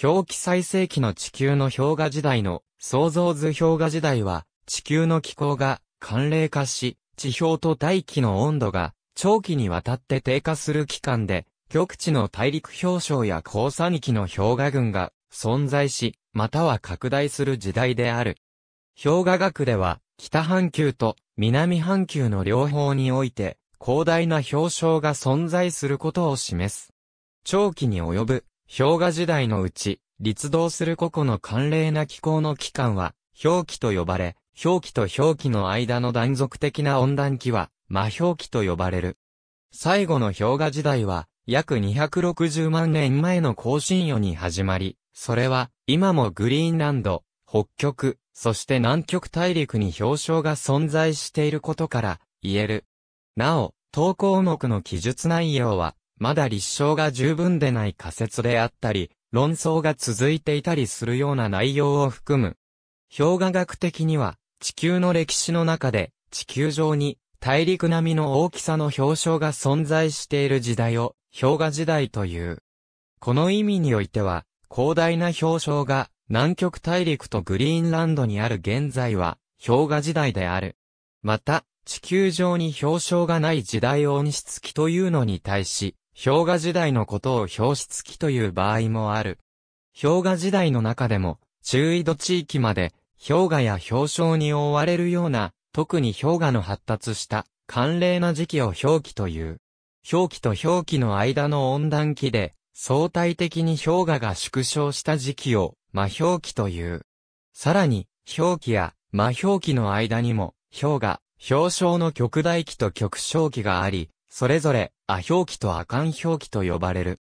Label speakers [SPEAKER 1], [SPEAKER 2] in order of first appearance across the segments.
[SPEAKER 1] 表記最盛期の地球の氷河時代の創造図氷河時代は、地球の気候が寒冷化し、地表と大気の温度が長期にわたって低下する期間で、極地の大陸氷床や高山域の氷河群が存在し、または拡大する時代である。氷河学では、北半球と南半球の両方において、広大な氷床が存在することを示す。長期に及ぶ氷河時代のうち、立動する個々の寒冷な気候の期間は、氷期と呼ばれ、氷期と氷期の間の断続的な温暖期は、魔氷期と呼ばれる。最後の氷河時代は、約260万年前の更新世に始まり、それは、今もグリーンランド、北極、そして南極大陸に氷床が存在していることから、言える。なお、投稿目の記述内容は、まだ立証が十分でない仮説であったり、論争が続いていたりするような内容を含む。氷河学的には、地球の歴史の中で、地球上に、大陸並みの大きさの氷床が存在している時代を、氷河時代という。この意味においては、広大な氷床が、南極大陸とグリーンランドにある現在は、氷河時代である。また、地球上に氷床がない時代を温室期というのに対し、氷河時代のことを氷室期という場合もある。氷河時代の中でも、中緯度地域まで、氷河や氷床に覆われるような、特に氷河の発達した寒冷な時期を氷期という。氷期と氷期の間の温暖期で、相対的に氷河が縮小した時期を、魔氷期という。さらに、氷期や魔氷期の間にも、氷河、氷床の極大期と極小期があり、それぞれア表記とアカン表記と呼ばれる。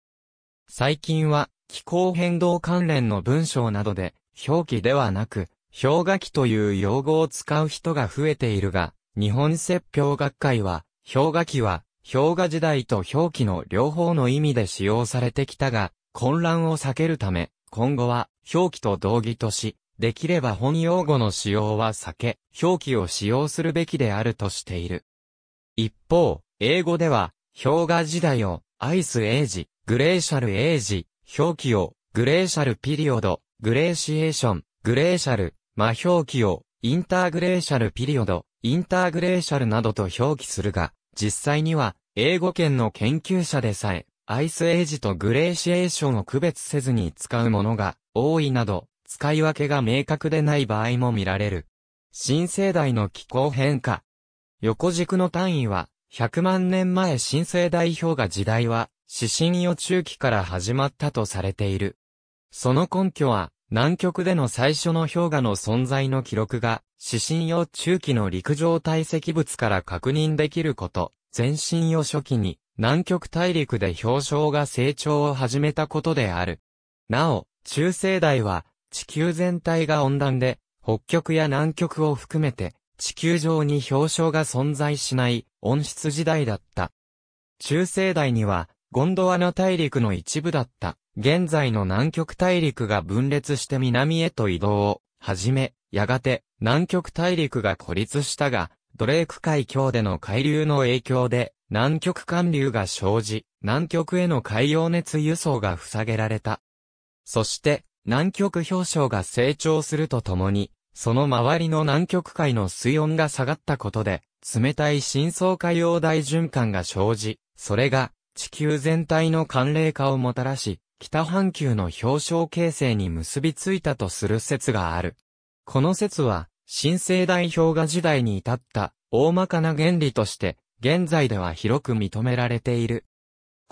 [SPEAKER 1] 最近は、気候変動関連の文章などで、表記ではなく、氷河期という用語を使う人が増えているが、日本説氷学会は、氷河期は、氷河時代と表記の両方の意味で使用されてきたが、混乱を避けるため、今後は、表記と同義とし、できれば本用語の使用は避け、表記を使用するべきであるとしている。一方、英語では、氷河時代を、アイスエイジ、グレーシャルエイジ、表記を、グレーシャルピリオド、グレーシエーション、グレーシャル、魔表記を、インターグレーシャルピリオド、インターグレーシャルなどと表記するが、実際には、英語圏の研究者でさえ、アイスエイジとグレーシエーションを区別せずに使うものが多いなど、使い分けが明確でない場合も見られる。新世代の気候変化。横軸の単位は、100万年前新生代表が時代は、指針予中期から始まったとされている。その根拠は、南極での最初の氷河の存在の記録が、指針予中期の陸上堆積物から確認できること、全身予初期に、南極大陸で氷床が成長を始めたことである。なお、中生代は、地球全体が温暖で、北極や南極を含めて、地球上に氷床が存在しない、温室時代だった。中世代には、ゴンドワナ大陸の一部だった、現在の南極大陸が分裂して南へと移動を、はじめ、やがて、南極大陸が孤立したが、ドレーク海峡での海流の影響で、南極寒流が生じ、南極への海洋熱輸送が塞げられた。そして、南極氷床が成長するとともに、その周りの南極海の水温が下がったことで、冷たい深層海洋大循環が生じ、それが地球全体の寒冷化をもたらし、北半球の氷床形成に結びついたとする説がある。この説は、新生代氷河時代に至った大まかな原理として、現在では広く認められている。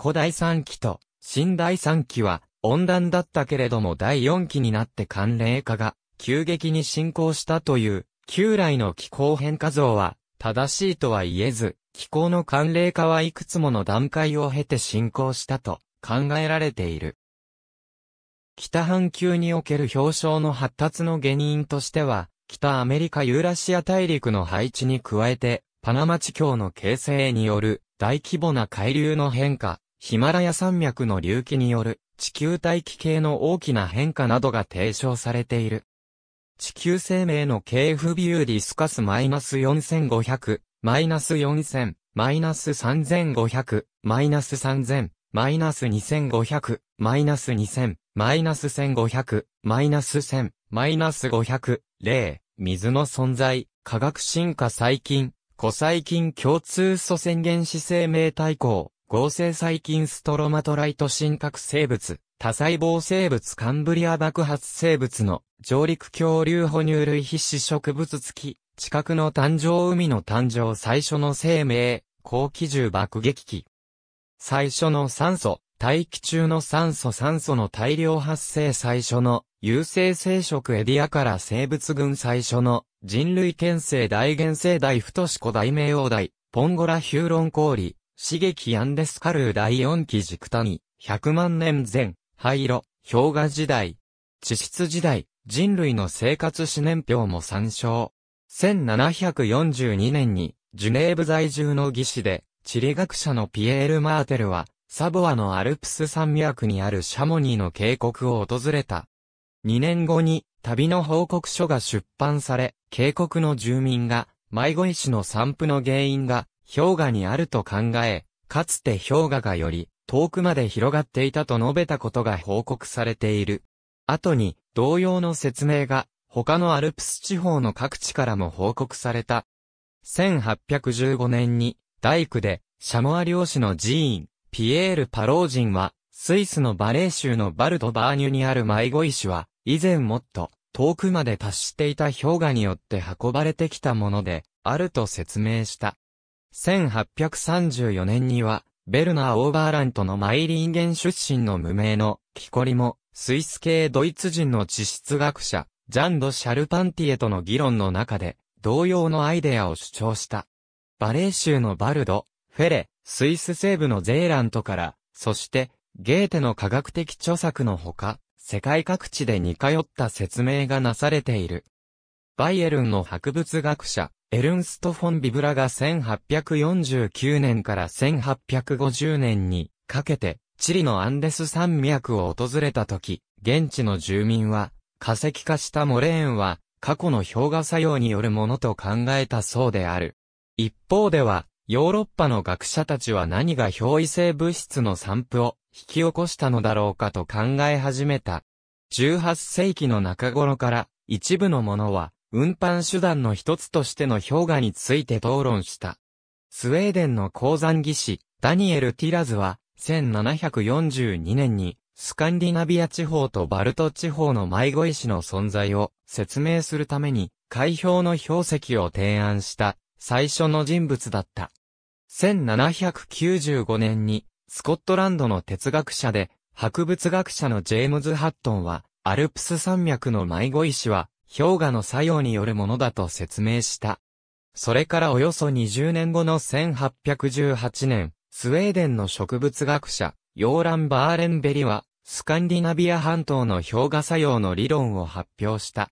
[SPEAKER 1] 古代三期と新代三期は温暖だったけれども第四期になって寒冷化が急激に進行したという旧来の気候変化像は正しいとは言えず、気候の寒冷化はいくつもの段階を経て進行したと考えられている。北半球における氷床の発達の原因としては、北アメリカユーラシア大陸の配置に加えて、パナマ地峡の形成による大規模な海流の変化、ヒマラヤ山脈の隆起による地球大気系の大きな変化などが提唱されている。地球生命の KF ビューディスカスマイナス4500、マイナス4000、マイナス3500、マイナス3000、マイナス2500、マイナス2000、マイナス1500、マイナス1000、マイナス500、例水の存在、科学進化細菌、古細菌共通素先原子生命体抗、合成細菌ストロマトライト真核生物、多細胞生物カンブリア爆発生物の上陸恐竜哺乳類必死植物付き、地殻の誕生海の誕生最初の生命、高機銃爆撃機。最初の酸素、大気中の酸素酸素の大量発生最初の有性生殖エディアから生物群最初の人類県生大原生大太子大名王大、ポンゴラヒューロン氷、刺激アンデスカルー第4期軸谷、100万年前。灰色、氷河時代、地質時代、人類の生活史年表も参照。1742年に、ジュネーブ在住の技師で、地理学者のピエール・マーテルは、サボアのアルプス山脈にあるシャモニーの渓谷を訪れた。2年後に、旅の報告書が出版され、渓谷の住民が、迷子石の散布の原因が、氷河にあると考え、かつて氷河がより、遠くまで広がっていたと述べたことが報告されている。後に、同様の説明が、他のアルプス地方の各地からも報告された。1815年に、大工で、シャモア漁師の寺院、ピエール・パロージンは、スイスのバレー州のバルト・バーニュにある迷子石は、以前もっと、遠くまで達していた氷河によって運ばれてきたもので、あると説明した。1834年には、ベルナー・オーバーラントのマイリンゲン出身の無名の、キコリも、スイス系ドイツ人の地質学者、ジャンド・シャルパンティエとの議論の中で、同様のアイデアを主張した。バレー州のバルド、フェレ、スイス西部のゼーラントから、そして、ゲーテの科学的著作のほか、世界各地で似通った説明がなされている。バイエルンの博物学者、エルンスト・フォン・ビブラが1849年から1850年にかけて、チリのアンデス山脈を訪れた時、現地の住民は、化石化したモレーンは、過去の氷河作用によるものと考えたそうである。一方では、ヨーロッパの学者たちは何が氷異性物質の散布を引き起こしたのだろうかと考え始めた。18世紀の中頃から一部のものは運搬手段の一つとしての氷河について討論した。スウェーデンの鉱山技師、ダニエル・ティラズは、1742年に、スカンディナビア地方とバルト地方の迷子石の存在を説明するために、海氷の氷石を提案した最初の人物だった。1795年に、スコットランドの哲学者で、博物学者のジェームズ・ハットンは、アルプス山脈の迷子石は、氷河の作用によるものだと説明した。それからおよそ20年後の1818年、スウェーデンの植物学者、ヨーラン・バーレンベリは、スカンディナビア半島の氷河作用の理論を発表した。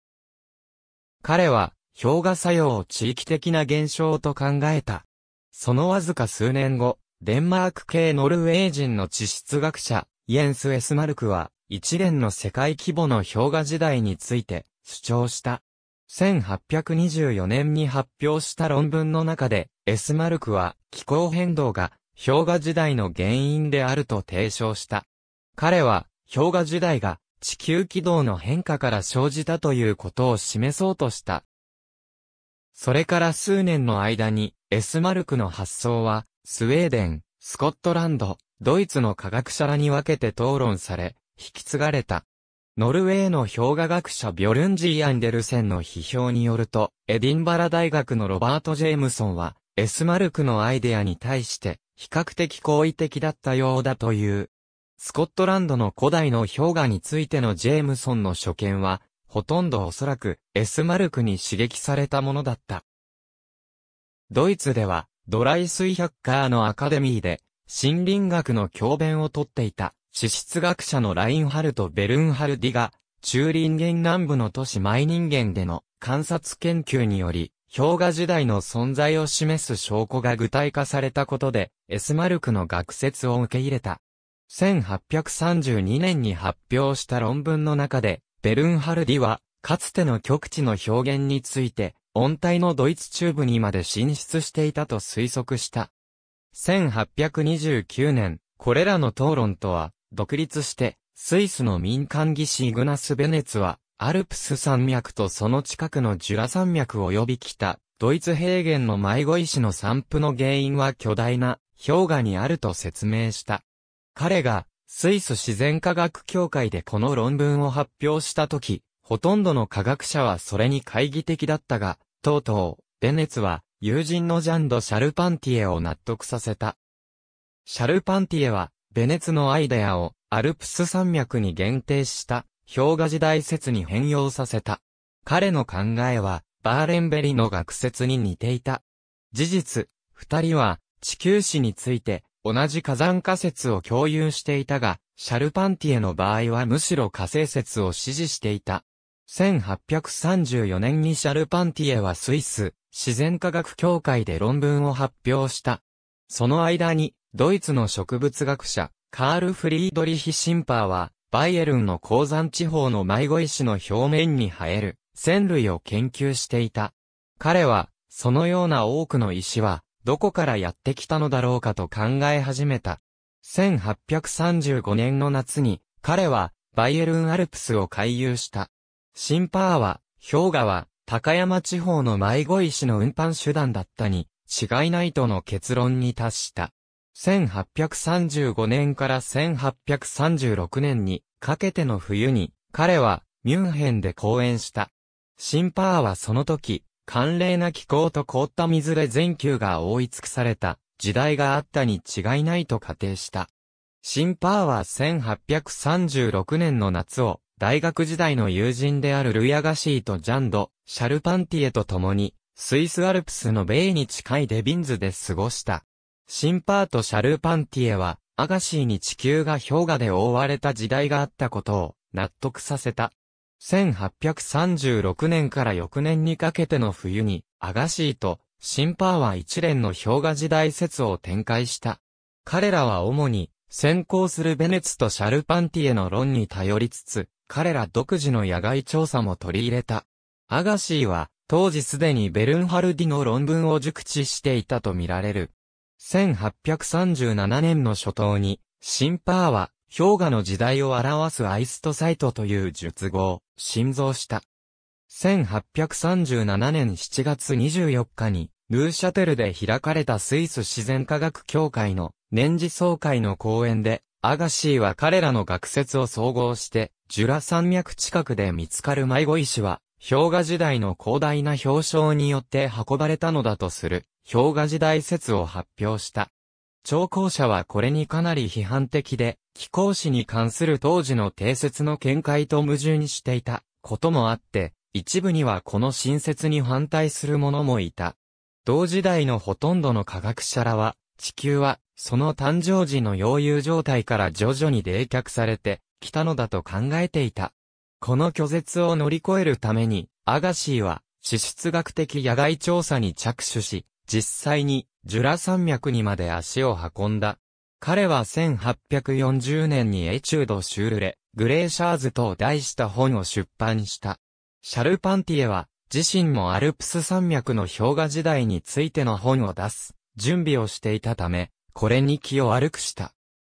[SPEAKER 1] 彼は、氷河作用を地域的な現象と考えた。そのわずか数年後、デンマーク系ノルウェー人の地質学者、イエンス・エスマルクは、一連の世界規模の氷河時代について、主張した。1824年に発表した論文の中で、エスマルクは気候変動が氷河時代の原因であると提唱した。彼は氷河時代が地球軌道の変化から生じたということを示そうとした。それから数年の間に、エスマルクの発想は、スウェーデン、スコットランド、ドイツの科学者らに分けて討論され、引き継がれた。ノルウェーの氷河学者ビョルンジー・アンデルセンの批評によると、エディンバラ大学のロバート・ジェームソンは、エスマルクのアイデアに対して、比較的好意的だったようだという。スコットランドの古代の氷河についてのジェームソンの所見は、ほとんどおそらくエスマルクに刺激されたものだった。ドイツでは、ドライスイ百科のアカデミーで、森林学の教鞭をとっていた、地質学者のラインハルト・ベルンハルディが、中林源南部の都市マイ人間での観察研究により、氷河時代の存在を示す証拠が具体化されたことで、エスマルクの学説を受け入れた。1832年に発表した論文の中で、ベルンハルディは、かつての極地の表現について、温帯のドイツ中部にまで進出していたと推測した。1829年、これらの討論とは、独立して、スイスの民間技師イグナス・ベネツは、アルプス山脈とその近くのジュラ山脈及び北、ドイツ平原の迷子石の散布の原因は巨大な氷河にあると説明した。彼が、スイス自然科学協会でこの論文を発表したとき、ほとんどの科学者はそれに懐疑的だったが、とうとう、ベネツは、友人のジャンド・シャルパンティエを納得させた。シャルパンティエは、ベネツのアイデアをアルプス山脈に限定した氷河時代説に変容させた。彼の考えはバーレンベリの学説に似ていた。事実、二人は地球史について同じ火山仮説を共有していたが、シャルパンティエの場合はむしろ火星説を支持していた。1834年にシャルパンティエはスイス自然科学協会で論文を発表した。その間にドイツの植物学者、カール・フリードリヒ・シンパーは、バイエルンの鉱山地方の迷子石の表面に生える、線類を研究していた。彼は、そのような多くの石は、どこからやってきたのだろうかと考え始めた。1835年の夏に、彼は、バイエルンアルプスを回遊した。シンパーは、氷河は、高山地方の迷子石の運搬手段だったに、違いないとの結論に達した。1835年から1836年にかけての冬に彼はミュンヘンで講演した。シンパーはその時、寒冷な気候と凍った水で全球が覆い尽くされた時代があったに違いないと仮定した。シンパーは1836年の夏を大学時代の友人であるルヤガシーとジャンド、シャルパンティエと共にスイスアルプスのベイに近いデビンズで過ごした。シンパーとシャルパンティエは、アガシーに地球が氷河で覆われた時代があったことを納得させた。1836年から翌年にかけての冬に、アガシーとシンパーは一連の氷河時代説を展開した。彼らは主に、先行するベネツとシャルパンティエの論に頼りつつ、彼ら独自の野外調査も取り入れた。アガシーは、当時すでにベルンハルディの論文を熟知していたとみられる。1837年の初頭に、シンパーは、氷河の時代を表すアイストサイトという術語を、新造した。1837年7月24日に、ルーシャテルで開かれたスイス自然科学協会の年次総会の講演で、アガシーは彼らの学説を総合して、ジュラ山脈近くで見つかる迷子石は、氷河時代の広大な氷床によって運ばれたのだとする。氷河時代説を発表した。聴講者はこれにかなり批判的で、気候史に関する当時の定説の見解と矛盾していたこともあって、一部にはこの新説に反対する者もいた。同時代のほとんどの科学者らは、地球は、その誕生時の溶融状態から徐々に冷却されて、きたのだと考えていた。この拒絶を乗り越えるために、アガシーは、地質学的野外調査に着手し、実際にジュラ山脈にまで足を運んだ。彼は1840年にエチュード・シュールレ、グレーシャーズと題した本を出版した。シャルパンティエは、自身もアルプス山脈の氷河時代についての本を出す、準備をしていたため、これに気を悪くした。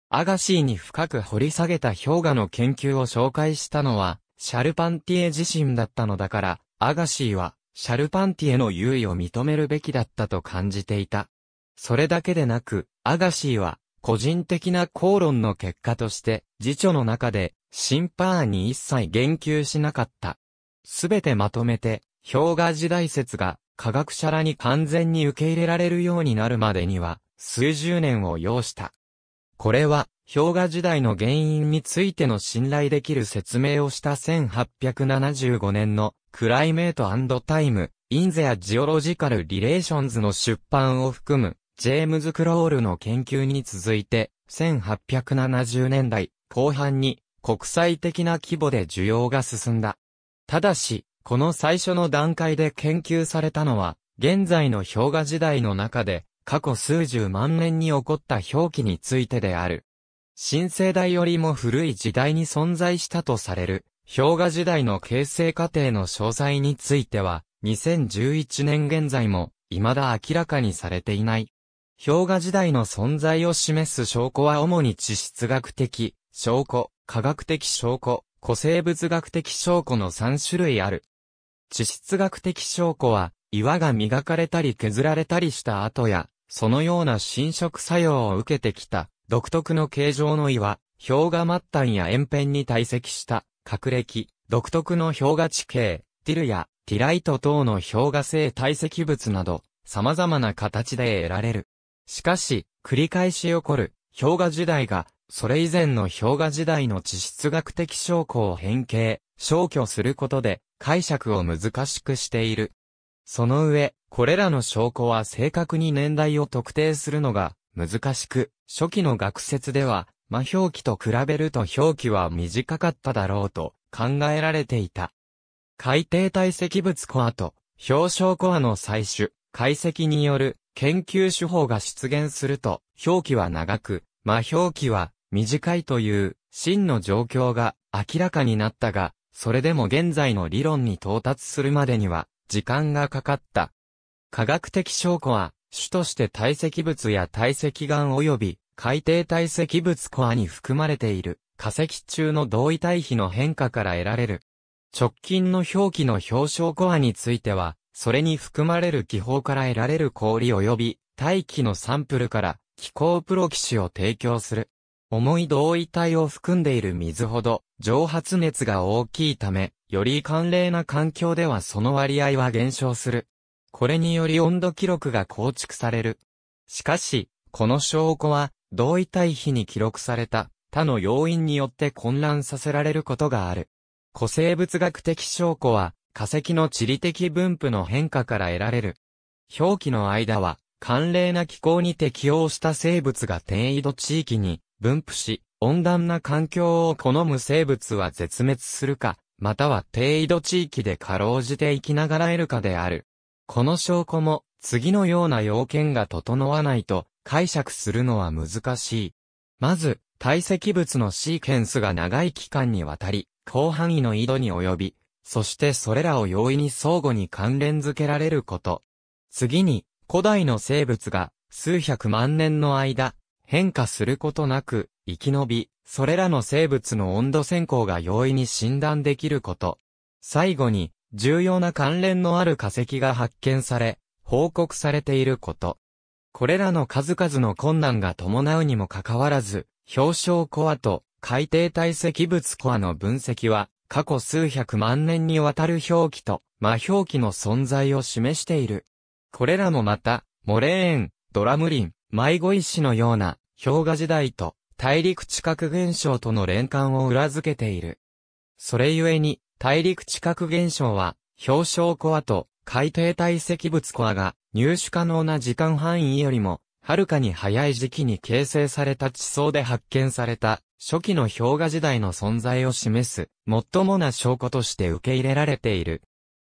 [SPEAKER 1] アガシーに深く掘り下げた氷河の研究を紹介したのは、シャルパンティエ自身だったのだから、アガシーは、シャルパンティへの優位を認めるべきだったと感じていた。それだけでなく、アガシーは、個人的な口論の結果として、辞書の中で、シンパーに一切言及しなかった。すべてまとめて、氷河時代説が、科学者らに完全に受け入れられるようになるまでには、数十年を要した。これは、氷河時代の原因についての信頼できる説明をした1875年のクライメートタイム、インゼアジオロジカルリレーションズの出版を含む、ジェームズ・クロールの研究に続いて、1870年代後半に国際的な規模で需要が進んだ。ただし、この最初の段階で研究されたのは、現在の氷河時代の中で、過去数十万年に起こった表記についてである。新生代よりも古い時代に存在したとされる、氷河時代の形成過程の詳細については、2011年現在も、未だ明らかにされていない。氷河時代の存在を示す証拠は主に地質学的、証拠、科学的証拠、古生物学的証拠の3種類ある。地質学的証拠は、岩が磨かれたり削られたりした跡や、そのような侵食作用を受けてきた、独特の形状の岩、氷河末端や円辺に堆積した、角歴、独特の氷河地形、ティルやティライト等の氷河性堆積物など、様々な形で得られる。しかし、繰り返し起こる氷河時代が、それ以前の氷河時代の地質学的証拠を変形、消去することで解釈を難しくしている。その上、これらの証拠は正確に年代を特定するのが難しく、初期の学説では魔表記と比べると表記は短かっただろうと考えられていた。海底堆積物コアと氷床コアの採取、解析による研究手法が出現すると表記は長く、魔表記は短いという真の状況が明らかになったが、それでも現在の理論に到達するまでには時間がかかった。科学的証拠は、主として堆積物や堆積岩及び海底堆積物コアに含まれている化石中の同位体比の変化から得られる。直近の表記の表彰コアについては、それに含まれる気泡から得られる氷及び大気のサンプルから気候プロキシを提供する。重い同位体を含んでいる水ほど蒸発熱が大きいため、より寒冷な環境ではその割合は減少する。これにより温度記録が構築される。しかし、この証拠は同位体比に記録された他の要因によって混乱させられることがある。古生物学的証拠は化石の地理的分布の変化から得られる。表記の間は、寒冷な気候に適応した生物が低緯度地域に分布し、温暖な環境を好む生物は絶滅するか、または低緯度地域でかろうじて生きながら得るかである。この証拠も、次のような要件が整わないと、解釈するのは難しい。まず、堆積物のシーケンスが長い期間にわたり、広範囲の緯度に及び、そしてそれらを容易に相互に関連づけられること。次に、古代の生物が数百万年の間、変化することなく生き延び、それらの生物の温度線行が容易に診断できること。最後に、重要な関連のある化石が発見され、報告されていること。これらの数々の困難が伴うにもかかわらず、氷床コアと海底堆積物コアの分析は、過去数百万年にわたる表記と、魔表記の存在を示している。これらもまた、モレーン、ドラムリン、迷子石のような、氷河時代と、大陸地殻現象との連関を裏付けている。それゆえに、大陸地殻現象は、氷床コアと海底堆積物コアが入手可能な時間範囲よりも、はるかに早い時期に形成された地層で発見された、初期の氷河時代の存在を示す、最もな証拠として受け入れられている。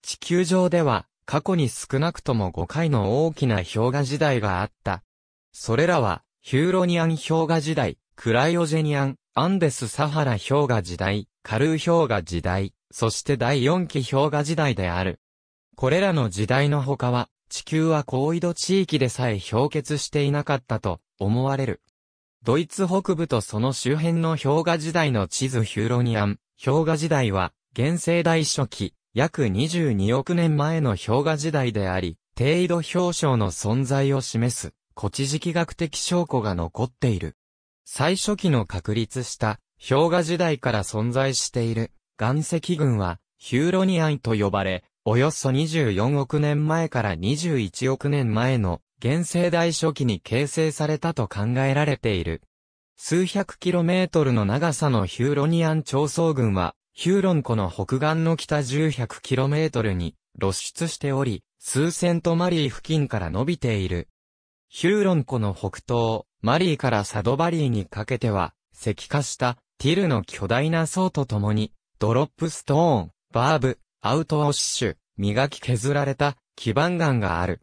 [SPEAKER 1] 地球上では、過去に少なくとも5回の大きな氷河時代があった。それらは、ヒューロニアン氷河時代、クライオジェニアン、アンデス・サハラ氷河時代、カルー氷河時代、そして第4期氷河時代である。これらの時代の他は、地球は高緯度地域でさえ氷結していなかったと思われる。ドイツ北部とその周辺の氷河時代の地図ヒューロニアン、氷河時代は、現世代初期、約22億年前の氷河時代であり、低緯度氷床の存在を示す、古地磁気学的証拠が残っている。最初期の確立した氷河時代から存在している岩石群はヒューロニアンと呼ばれ、およそ24億年前から21億年前の原生代初期に形成されたと考えられている。数百キロメートルの長さのヒューロニアン長層群は、ヒューロン湖の北岸の北1100キロメートルに露出しており、数セントマリー付近から伸びている。ヒューロン湖の北東、マリーからサドバリーにかけては、石化したティルの巨大な層とともに、ドロップストーン、バーブ、アウトウシッシュ、磨き削られた、基板岩がある。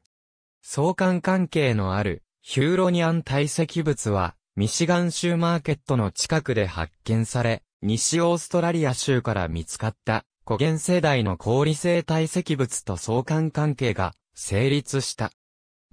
[SPEAKER 1] 相関関係のある、ヒューロニアン堆積物は、ミシガン州マーケットの近くで発見され、西オーストラリア州から見つかった、古現世代の氷性堆積物と相関関係が成立した。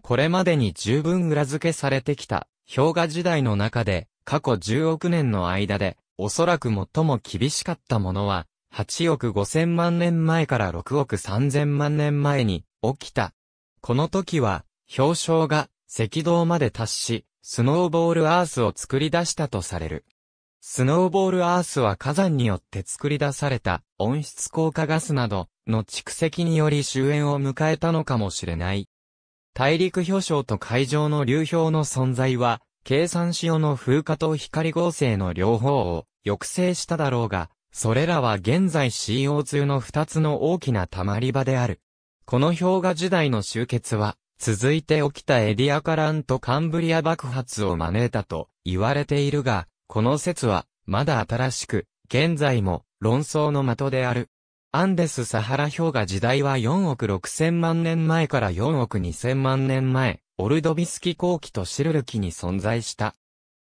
[SPEAKER 1] これまでに十分裏付けされてきた氷河時代の中で過去10億年の間でおそらく最も厳しかったものは8億5千万年前から6億3千万年前に起きた。この時は、氷床が赤道まで達し、スノーボールアースを作り出したとされる。スノーボールアースは火山によって作り出された温室効果ガスなどの蓄積により終焉を迎えたのかもしれない。大陸氷床と海上の流氷の存在は、計算塩の風化と光合成の両方を抑制しただろうが、それらは現在 CO2 の二つの大きな溜まり場である。この氷河時代の終結は、続いて起きたエディアカランとカンブリア爆発を招いたと言われているが、この説は、まだ新しく、現在も論争の的である。アンデス・サハラ氷河時代は4億6千万年前から4億2千万年前、オルドビスキ後期とシルル期に存在した。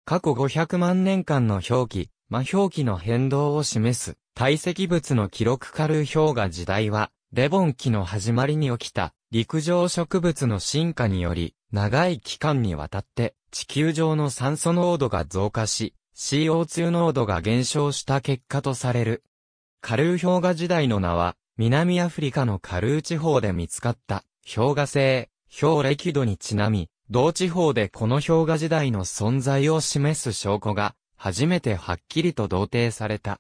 [SPEAKER 1] 過去500万年間の表記、魔表記の変動を示す堆積物の記録カルー氷河時代は、レボン期の始まりに起きた陸上植物の進化により、長い期間にわたって地球上の酸素濃度が増加し、CO2 濃度が減少した結果とされる。カルー氷河時代の名は、南アフリカのカルー地方で見つかった氷河性、氷歴度にちなみ、同地方でこの氷河時代の存在を示す証拠が初めてはっきりと同定された。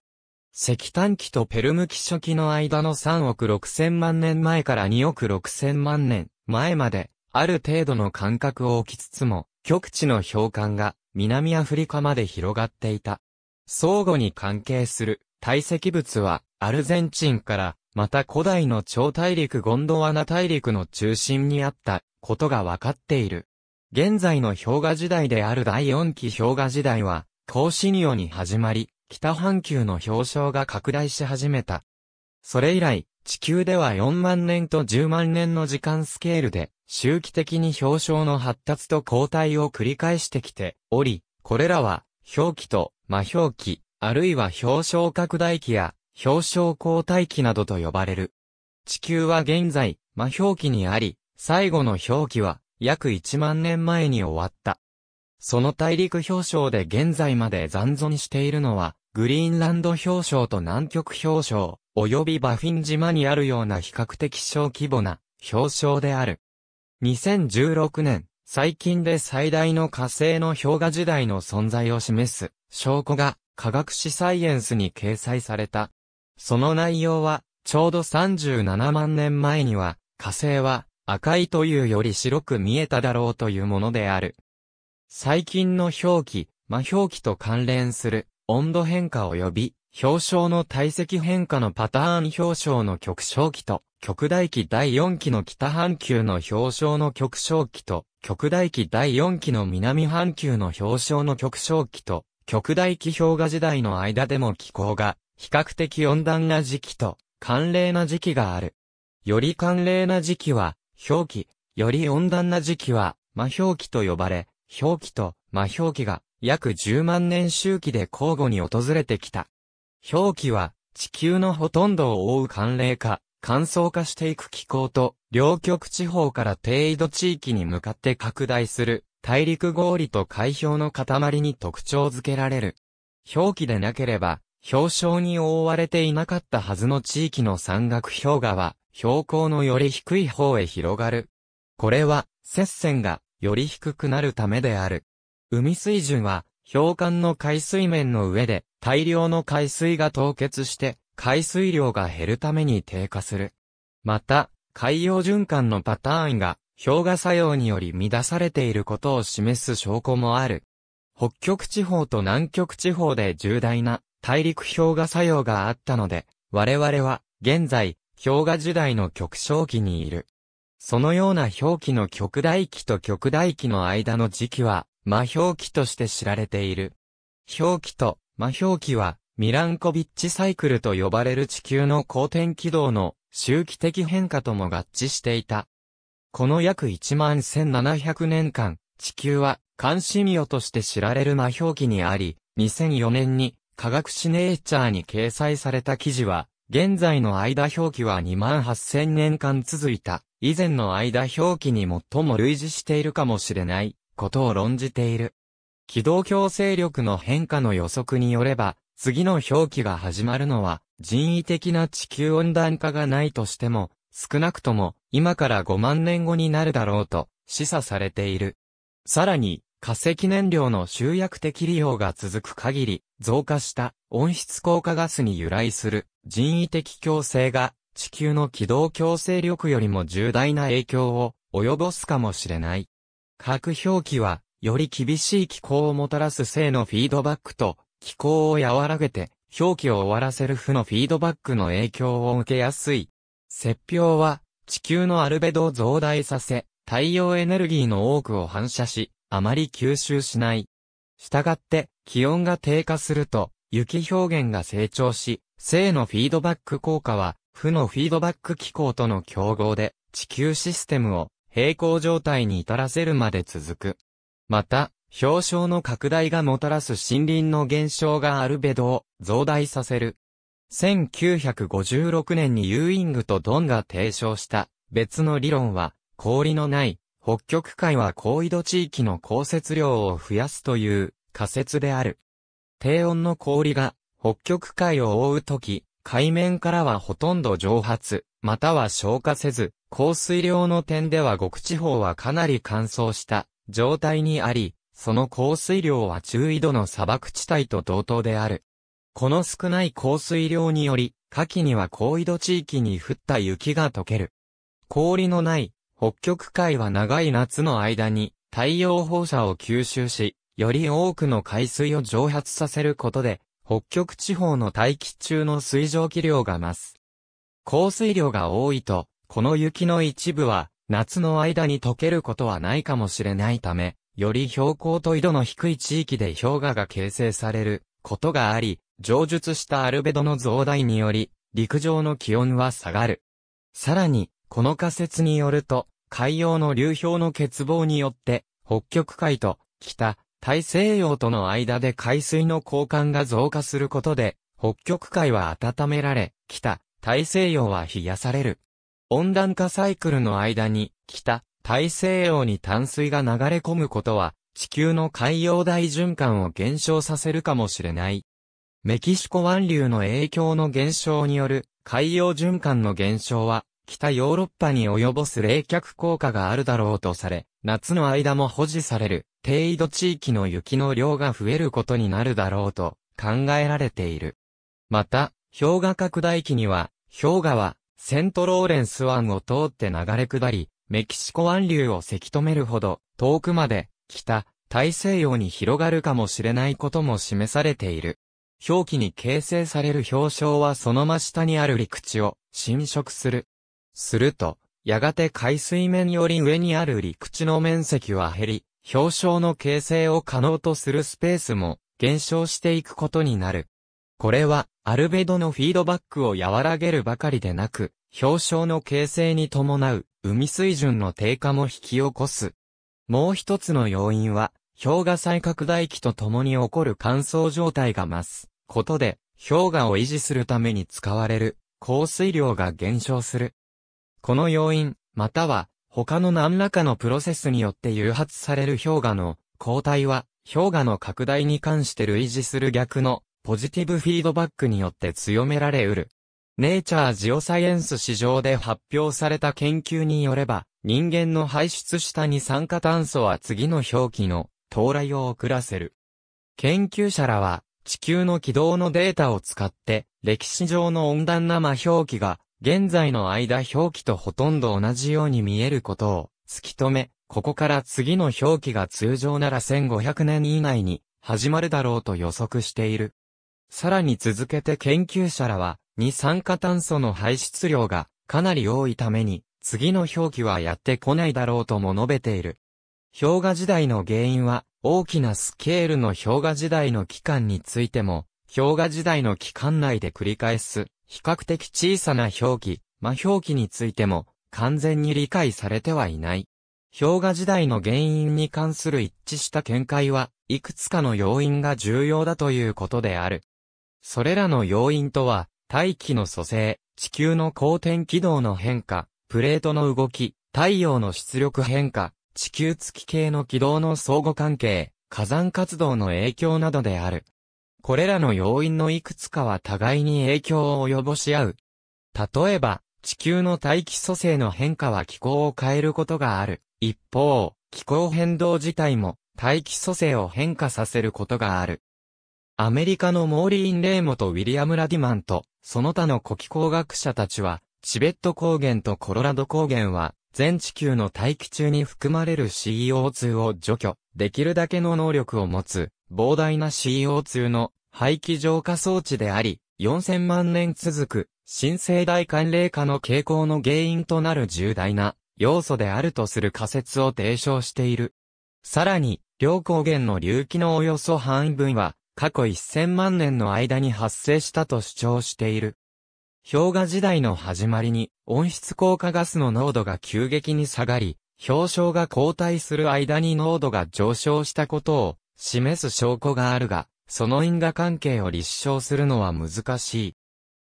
[SPEAKER 1] 石炭紀とペルム紀初期の間の3億6千万年前から2億6千万年前まで、ある程度の間隔を置きつつも、極地の氷管が南アフリカまで広がっていた。相互に関係する堆積物は、アルゼンチンから、また古代の超大陸ゴンドワナ大陸の中心にあったことがわかっている。現在の氷河時代である第4期氷河時代は、シニオに始まり、北半球の氷床が拡大し始めた。それ以来、地球では4万年と10万年の時間スケールで、周期的に氷床の発達と交代を繰り返してきており、これらは、氷期と魔氷期、あるいは氷床拡大期や、氷床交代期などと呼ばれる。地球は現在、魔氷期にあり、最後の氷期は、約1万年前に終わった。その大陸氷床で現在まで残存しているのは、グリーンランド氷床と南極氷床、及びバフィン島にあるような比較的小規模な氷床である。2016年、最近で最大の火星の氷河時代の存在を示す証拠が科学史サイエンスに掲載された。その内容は、ちょうど37万年前には、火星は赤いというより白く見えただろうというものである。最近の表記、魔表記と関連する温度変化及び表彰の体積変化のパターン表彰の極小期と極大期第4期の北半球の表彰の極小期と極大期第4期の南半球の表彰の極小期と極大期氷河時代の間でも気候が比較的温暖な時期と寒冷な時期がある。より寒冷な時期は表記、より温暖な時期は魔表記と呼ばれ、表記と魔表記が約10万年周期で交互に訪れてきた。表記は地球のほとんどを覆う寒冷化、乾燥化していく気候と、両極地方から低緯度地域に向かって拡大する、大陸氷と海氷の塊に特徴づけられる。表記でなければ、氷床に覆われていなかったはずの地域の山岳氷河は、標高のより低い方へ広がる。これは、接線がより低くなるためである。海水準は、氷管の海水面の上で、大量の海水が凍結して、海水量が減るために低下する。また、海洋循環のパターンが、氷河作用により乱されていることを示す証拠もある。北極地方と南極地方で重大な大陸氷河作用があったので、我々は現在氷河時代の極小期にいる。そのような表記の極大期と極大期の間の時期は、魔表記として知られている。表記と魔表記は、ミランコビッチサイクルと呼ばれる地球の公転軌道の周期的変化とも合致していた。この約1万1700年間、地球は関心妙として知られる魔表記にあり、2004年に科学誌ネイチャーに掲載された記事は、現在の間表記は2万8000年間続いた。以前の間表記に最も類似しているかもしれないことを論じている。軌道強制力の変化の予測によれば、次の表記が始まるのは、人為的な地球温暖化がないとしても、少なくとも今から5万年後になるだろうと示唆されている。さらに、化石燃料の集約的利用が続く限り、増加した温室効果ガスに由来する人為的強制が地球の軌道強制力よりも重大な影響を及ぼすかもしれない。核表記は、より厳しい気候をもたらす性のフィードバックと、気候を和らげて、表記を終わらせる負のフィードバックの影響を受けやすい。説表は、地球のアルベドを増大させ、太陽エネルギーの多くを反射し、あまり吸収しない。したがって、気温が低下すると、雪表現が成長し、性のフィードバック効果は、負のフィードバック機構との競合で、地球システムを平行状態に至らせるまで続く。また、氷床の拡大がもたらす森林の減少がアルベドを増大させる。1956年にユーイングとドンが提唱した別の理論は、氷のない北極海は高緯度地域の降雪量を増やすという仮説である。低温の氷が北極海を覆うとき、海面からはほとんど蒸発、または消化せず、降水量の点では極地方はかなり乾燥した状態にあり、その降水量は中緯度の砂漠地帯と同等である。この少ない降水量により、夏季には高緯度地域に降った雪が溶ける。氷のない北極海は長い夏の間に太陽放射を吸収し、より多くの海水を蒸発させることで北極地方の大気中の水蒸気量が増す。降水量が多いと、この雪の一部は、夏の間に溶けることはないかもしれないため、より標高と緯度の低い地域で氷河が形成されることがあり、上述したアルベドの増大により、陸上の気温は下がる。さらに、この仮説によると、海洋の流氷の欠乏によって、北極海と北、大西洋との間で海水の交換が増加することで、北極海は温められ、北、大西洋は冷やされる。温暖化サイクルの間に、北、大西洋に淡水が流れ込むことは、地球の海洋大循環を減少させるかもしれない。メキシコ湾流の影響の減少による海洋循環の減少は、北ヨーロッパに及ぼす冷却効果があるだろうとされ、夏の間も保持される、低緯度地域の雪の量が増えることになるだろうと考えられている。また、氷河拡大期には、氷河は、セントローレンス湾を通って流れ下り、メキシコ湾流をせき止めるほど、遠くまで、北、大西洋に広がるかもしれないことも示されている。表記に形成される表彰はその真下にある陸地を侵食するすると、やがて海水面より上にある陸地の面積は減り、氷床の形成を可能とするスペースも減少していくことになる。これは、アルベドのフィードバックを和らげるばかりでなく、氷床の形成に伴う海水準の低下も引き起こす。もう一つの要因は、氷河再拡大期とともに起こる乾燥状態が増すことで、氷河を維持するために使われる降水量が減少するこの要因、または、他の何らかのプロセスによって誘発される氷河の抗体は、氷河の拡大に関して類似する逆のポジティブフィードバックによって強められうる。ネイチャージオサイエンス市場で発表された研究によれば、人間の排出した二酸化炭素は次の表記の到来を遅らせる。研究者らは、地球の軌道のデータを使って、歴史上の温暖な魔表記が現在の間表記とほとんど同じように見えることを突き止め、ここから次の表記が通常なら1500年以内に始まるだろうと予測している。さらに続けて研究者らは、二酸化炭素の排出量がかなり多いために、次の表記はやってこないだろうとも述べている。氷河時代の原因は、大きなスケールの氷河時代の期間についても、氷河時代の期間内で繰り返す比較的小さな表記、魔表記についても完全に理解されてはいない。氷河時代の原因に関する一致した見解は、いくつかの要因が重要だということである。それらの要因とは、大気の蘇生、地球の公転軌道の変化、プレートの動き、太陽の出力変化、地球月系の軌道の相互関係、火山活動の影響などである。これらの要因のいくつかは互いに影響を及ぼし合う。例えば、地球の大気組成の変化は気候を変えることがある。一方、気候変動自体も大気組成を変化させることがある。アメリカのモーリーン・レーモとウィリアム・ラディマンと、その他の古気候学者たちは、チベット高原とコロラド高原は、全地球の大気中に含まれる CO2 を除去、できるだけの能力を持つ、膨大な CO2 の排気浄化装置であり、4000万年続く新生代寒冷化の傾向の原因となる重大な要素であるとする仮説を提唱している。さらに、両高原の隆起のおよそ半分は、過去1000万年の間に発生したと主張している。氷河時代の始まりに、温室効果ガスの濃度が急激に下がり、氷床が後退する間に濃度が上昇したことを、示す証拠があるが、その因果関係を立証するのは難しい。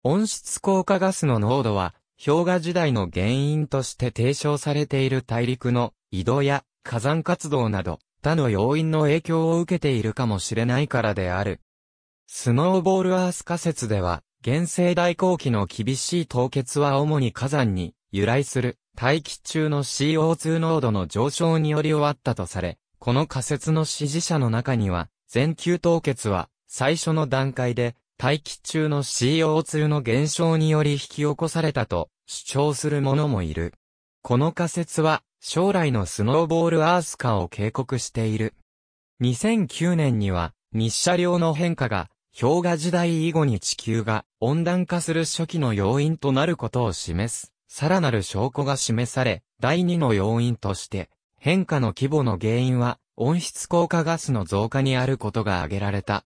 [SPEAKER 1] 温室効果ガスの濃度は、氷河時代の原因として提唱されている大陸の移動や火山活動など、他の要因の影響を受けているかもしれないからである。スノーボールアース仮説では、原生大後期の厳しい凍結は主に火山に由来する大気中の CO2 濃度の上昇により終わったとされ、この仮説の支持者の中には、全球凍結は、最初の段階で、大気中の CO2 の減少により引き起こされたと主張する者もいる。この仮説は、将来のスノーボールアース化を警告している。2009年には、日射量の変化が、氷河時代以後に地球が温暖化する初期の要因となることを示す、さらなる証拠が示され、第二の要因として、変化の規模の原因は温室効果ガスの増加にあることが挙げられた。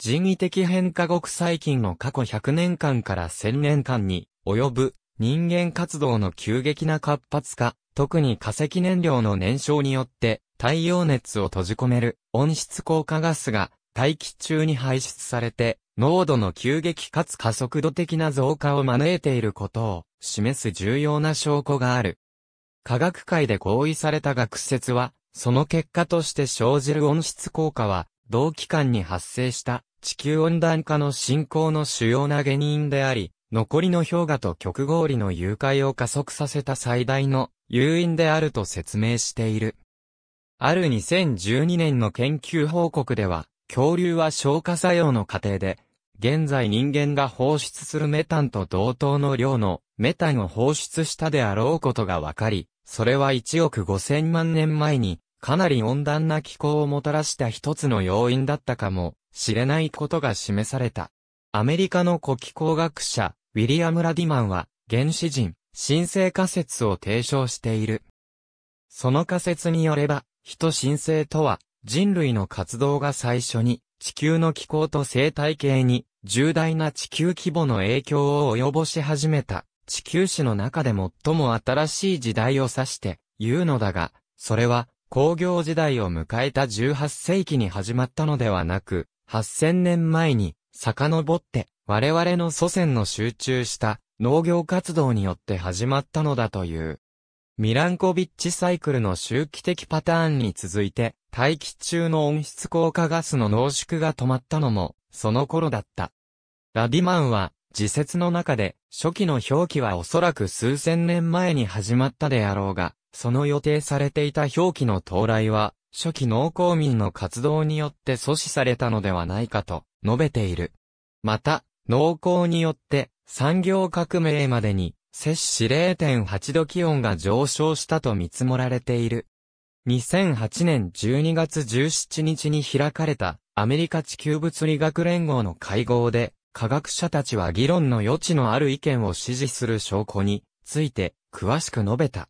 [SPEAKER 1] 人為的変化国細菌の過去100年間から1000年間に及ぶ人間活動の急激な活発化、特に化石燃料の燃焼によって太陽熱を閉じ込める温室効果ガスが大気中に排出されて濃度の急激かつ加速度的な増加を招いていることを示す重要な証拠がある。科学界で合意された学説は、その結果として生じる温室効果は、同期間に発生した地球温暖化の進行の主要な原因であり、残りの氷河と極氷の融解を加速させた最大の誘因であると説明している。ある2012年の研究報告では、恐竜は消化作用の過程で、現在人間が放出するメタンと同等の量のメタンを放出したであろうことが分かり、それは1億5000万年前に、かなり温暖な気候をもたらした一つの要因だったかもしれないことが示された。アメリカの古気候学者、ウィリアム・ラディマンは、原始人、新生仮説を提唱している。その仮説によれば、人新生とは、人類の活動が最初に、地球の気候と生態系に、重大な地球規模の影響を及ぼし始めた、地球史の中で最も新しい時代を指して言うのだが、それは工業時代を迎えた18世紀に始まったのではなく、8000年前に遡って我々の祖先の集中した農業活動によって始まったのだという。ミランコビッチサイクルの周期的パターンに続いて、大気中の温室効果ガスの濃縮が止まったのも、その頃だった。ラディマンは、自説の中で、初期の表記はおそらく数千年前に始まったであろうが、その予定されていた表記の到来は、初期農耕民の活動によって阻止されたのではないかと述べている。また、農耕によって産業革命までに摂氏0.8度気温が上昇したと見積もられている。2008年12月17日に開かれたアメリカ地球物理学連合の会合で科学者たちは議論の余地のある意見を支持する証拠について詳しく述べた。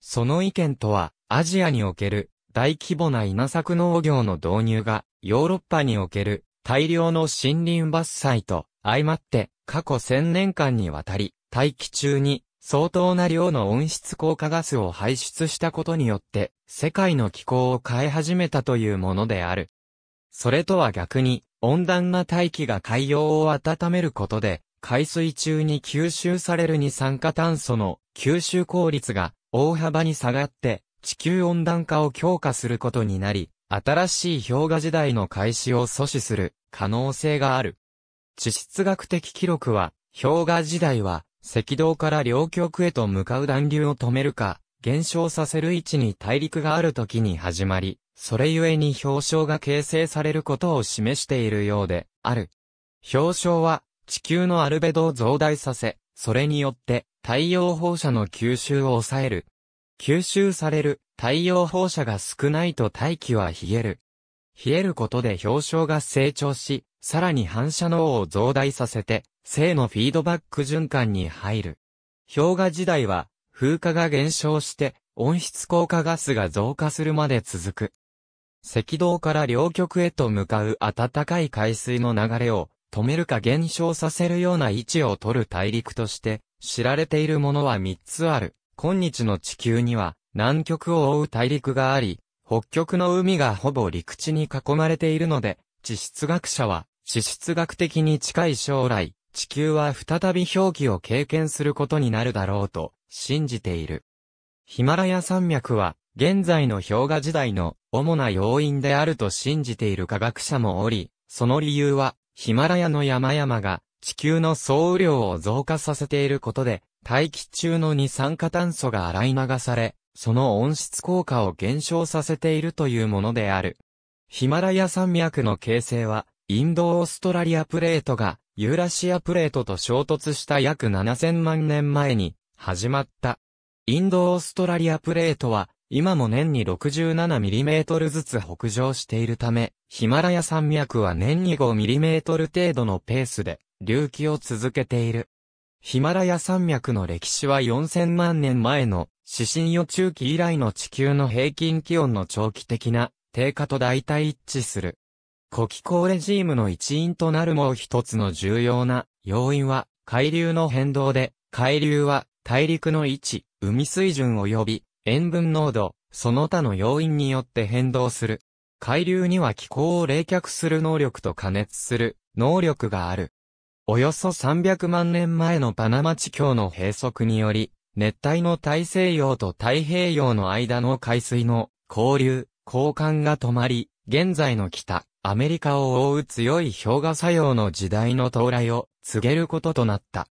[SPEAKER 1] その意見とは、アジアにおける大規模な稲作農業の導入が、ヨーロッパにおける大量の森林伐採と相まって過去1000年間にわたり、大気中に相当な量の温室効果ガスを排出したことによって、世界の気候を変え始めたというものである。それとは逆に、温暖な大気が海洋を温めることで、海水中に吸収される二酸化炭素の吸収効率が大幅に下がって、地球温暖化を強化することになり、新しい氷河時代の開始を阻止する可能性がある。地質学的記録は、氷河時代は、赤道から両極へと向かう暖流を止めるか、減少させる位置に大陸がある時に始まり、それゆえに氷床が形成されることを示しているようである。氷床は地球のアルベドを増大させ、それによって太陽放射の吸収を抑える。吸収される太陽放射が少ないと大気は冷える。冷えることで氷床が成長し、さらに反射能を増大させて、正のフィードバック循環に入る。氷河時代は、風化が減少して、温室効果ガスが増加するまで続く。赤道から両極へと向かう暖かい海水の流れを止めるか減少させるような位置を取る大陸として知られているものは3つある。今日の地球には南極を覆う大陸があり、北極の海がほぼ陸地に囲まれているので、地質学者は地質学的に近い将来、地球は再び氷期を経験することになるだろうと信じている。ヒマラヤ山脈は現在の氷河時代の主な要因であると信じている科学者もおり、その理由は、ヒマラヤの山々が地球の総雨量を増加させていることで、大気中の二酸化炭素が洗い流され、その温室効果を減少させているというものである。ヒマラヤ山脈の形成は、インドオーストラリアプレートがユーラシアプレートと衝突した約7000万年前に始まった。インドオーストラリアプレートは今も年に 67mm ずつ北上しているため、ヒマラヤ山脈は年に 5mm 程度のペースで、隆起を続けている。ヒマラヤ山脈の歴史は4000万年前の、指針予中期以来の地球の平均気温の長期的な低下と大体一致する。古気候レジームの一因となるもう一つの重要な要因は海流の変動で、海流は大陸の位置、海水準及び塩分濃度、その他の要因によって変動する。海流には気候を冷却する能力と加熱する能力がある。およそ300万年前のパナマ地峡の閉塞により、熱帯の大西洋と太平洋の間の海水の交流、交換が止まり、現在の北、アメリカを覆う強い氷河作用の時代の到来を告げることとなった。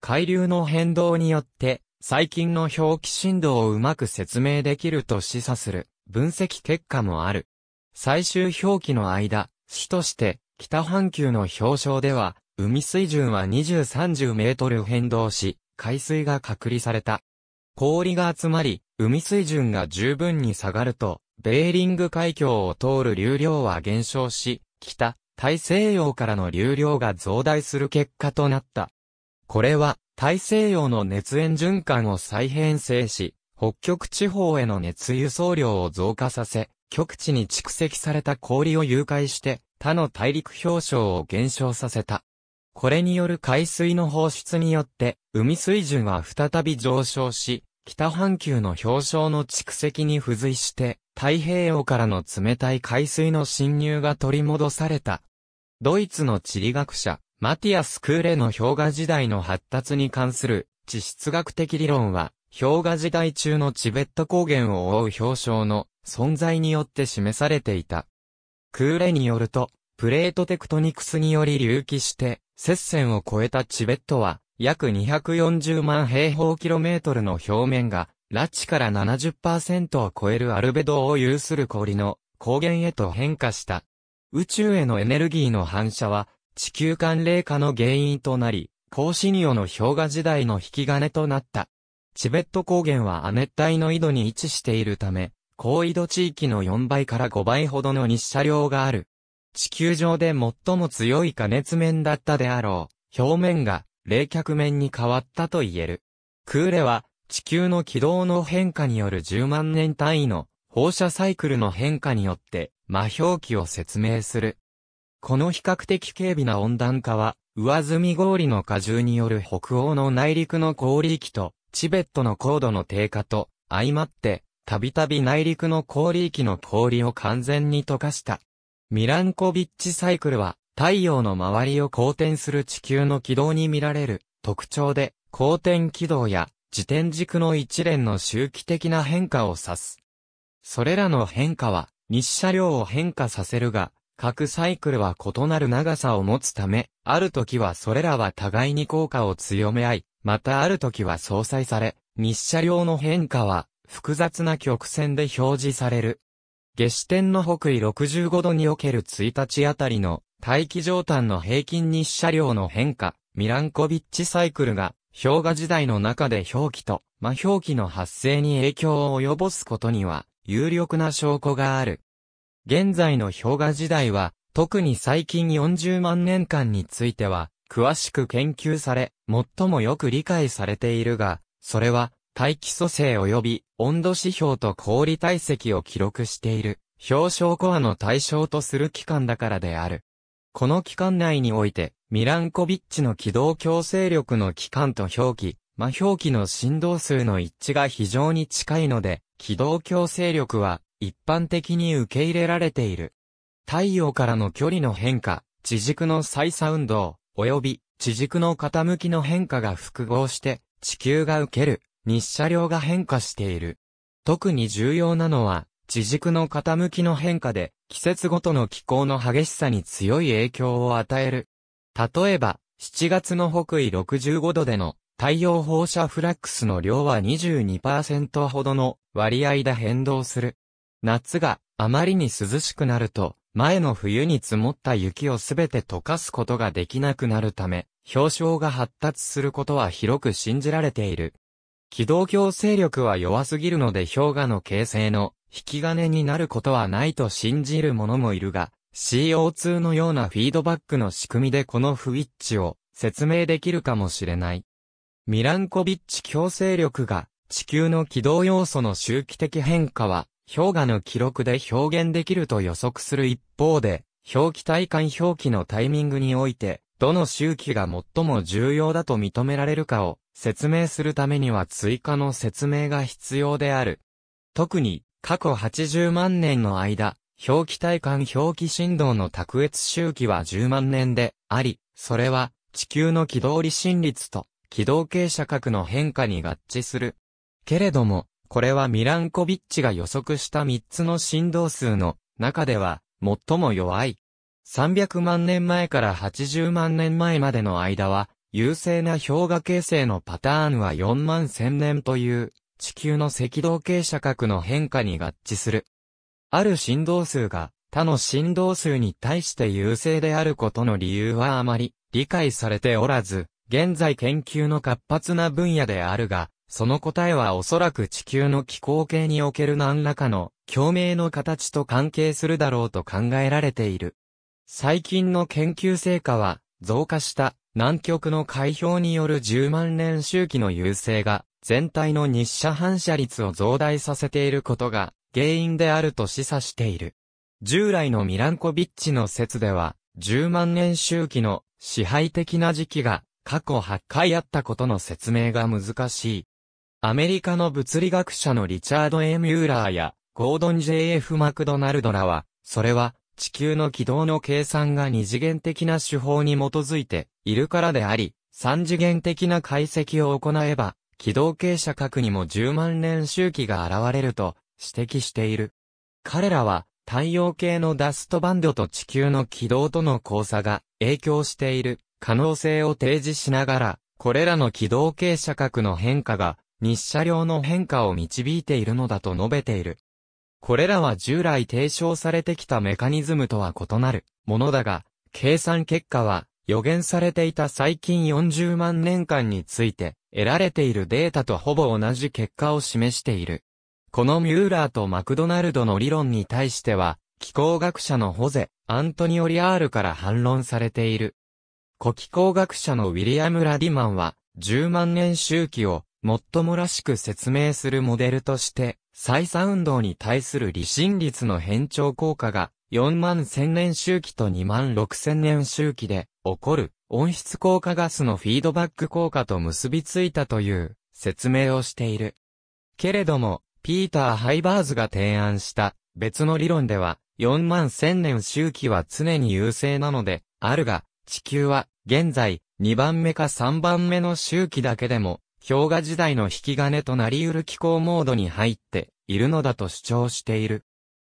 [SPEAKER 1] 海流の変動によって、最近の表記振動をうまく説明できると示唆する分析結果もある。最終表記の間、主として北半球の表彰では、海水準は20-30メートル変動し、海水が隔離された。氷が集まり、海水準が十分に下がると、ベーリング海峡を通る流量は減少し、北、大西洋からの流量が増大する結果となった。これは、大西洋の熱源循環を再編成し、北極地方への熱輸送量を増加させ、極地に蓄積された氷を誘拐して他の大陸氷床を減少させた。これによる海水の放出によって海水準は再び上昇し、北半球の氷床の蓄積に付随して太平洋からの冷たい海水の侵入が取り戻された。ドイツの地理学者、マティアス・クーレの氷河時代の発達に関する地質学的理論は、氷河時代中のチベット高原を覆う氷床の存在によって示されていた。クーレによると、プレートテクトニクスにより隆起して、接線を超えたチベットは、約240万平方キロメートルの表面が、拉致から70%を超えるアルベドを有する氷の高原へと変化した。宇宙へのエネルギーの反射は、地球寒冷化の原因となり、高シニオの氷河時代の引き金となった。チベット高原は亜熱帯の緯度に位置しているため、高緯度地域の4倍から5倍ほどの日射量がある。地球上で最も強い加熱面だったであろう、表面が冷却面に変わったと言える。クーレは、地球の軌道の変化による10万年単位の放射サイクルの変化によって、魔氷期を説明する。この比較的軽微な温暖化は、上積み氷の荷重による北欧の内陸の氷域と、チベットの高度の低下と、相まって、たびたび内陸の氷域の氷を完全に溶かした。ミランコビッチサイクルは、太陽の周りを公転する地球の軌道に見られる特徴で、公転軌道や自転軸の一連の周期的な変化を指す。それらの変化は、日射量を変化させるが、各サイクルは異なる長さを持つため、ある時はそれらは互いに効果を強め合い、またある時は相殺され、日射量の変化は複雑な曲線で表示される。下視点の北緯65度における1日あたりの大気上端の平均日射量の変化、ミランコビッチサイクルが氷河時代の中で表記と、魔表記の発生に影響を及ぼすことには有力な証拠がある。現在の氷河時代は、特に最近40万年間については、詳しく研究され、最もよく理解されているが、それは、大気組成及び温度指標と氷体積を記録している、氷床コアの対象とする期間だからである。この期間内において、ミランコビッチの軌道強制力の期間と表記、魔表記の振動数の一致が非常に近いので、軌道強制力は一般的に受け入れられている。太陽からの距離の変化、地軸の再差運動、及び地軸の傾きの変化が複合して地球が受ける日射量が変化している。特に重要なのは地軸の傾きの変化で季節ごとの気候の激しさに強い影響を与える。例えば、7月の北緯65度での太陽放射フラックスの量は22%ほどの割合で変動する。夏があまりに涼しくなると、前の冬に積もった雪をすべて溶かすことができなくなるため、氷床が発達することは広く信じられている。軌道強勢力は弱すぎるので氷河の形成の引き金になることはないと信じる者もいるが、CO2 のようなフィードバックの仕組みでこの不一致を説明できるかもしれない。ミランコビッチ強制力が地球の軌道要素の周期的変化は氷河の記録で表現できると予測する一方で、表記体感表記のタイミングにおいて、どの周期が最も重要だと認められるかを説明するためには追加の説明が必要である。特に、過去80万年の間、表記体感表記振動の卓越周期は10万年であり、それは地球の軌道離心率と軌道傾斜角の変化に合致する。けれども、これはミランコビッチが予測した3つの振動数の中では最も弱い。300万年前から80万年前までの間は、優勢な氷河形成のパターンは4万1000年という地球の赤道傾斜角の変化に合致する。ある振動数が他の振動数に対して優勢であることの理由はあまり理解されておらず、現在研究の活発な分野であるが、その答えはおそらく地球の気候系における何らかの共鳴の形と関係するだろうと考えられている。最近の研究成果は、増加した南極の海氷による10万年周期の優勢が、全体の日射反射率を増大させていることが原因であると示唆している。従来のミランコビッチの説では、10万年周期の支配的な時期が過去8回あったことの説明が難しい。アメリカの物理学者のリチャード・エミューラーや、ゴードン・ J.F. マクドナルドらは、それは、地球の軌道の計算が二次元的な手法に基づいているからであり、三次元的な解析を行えば、軌道傾斜角にも10万年周期が現れると指摘している。彼らは太陽系のダストバンドと地球の軌道との交差が影響している可能性を提示しながら、これらの軌道傾斜角の変化が日射量の変化を導いているのだと述べている。これらは従来提唱されてきたメカニズムとは異なるものだが、計算結果は予言されていた最近40万年間について得られているデータとほぼ同じ結果を示している。このミューラーとマクドナルドの理論に対しては、気候学者のホゼ、アントニオ・リアールから反論されている。古気候学者のウィリアム・ラディマンは、10万年周期をもっともらしく説明するモデルとして、再差運動に対する離心率の変調効果が、4万1000年周期と2万6000年周期で起こる温室効果ガスのフィードバック効果と結びついたという説明をしている。けれども、ピーター・ハイバーズが提案した別の理論では4万1000年周期は常に優勢なのであるが、地球は現在2番目か3番目の周期だけでも氷河時代の引き金となり得る気候モードに入っているのだと主張している。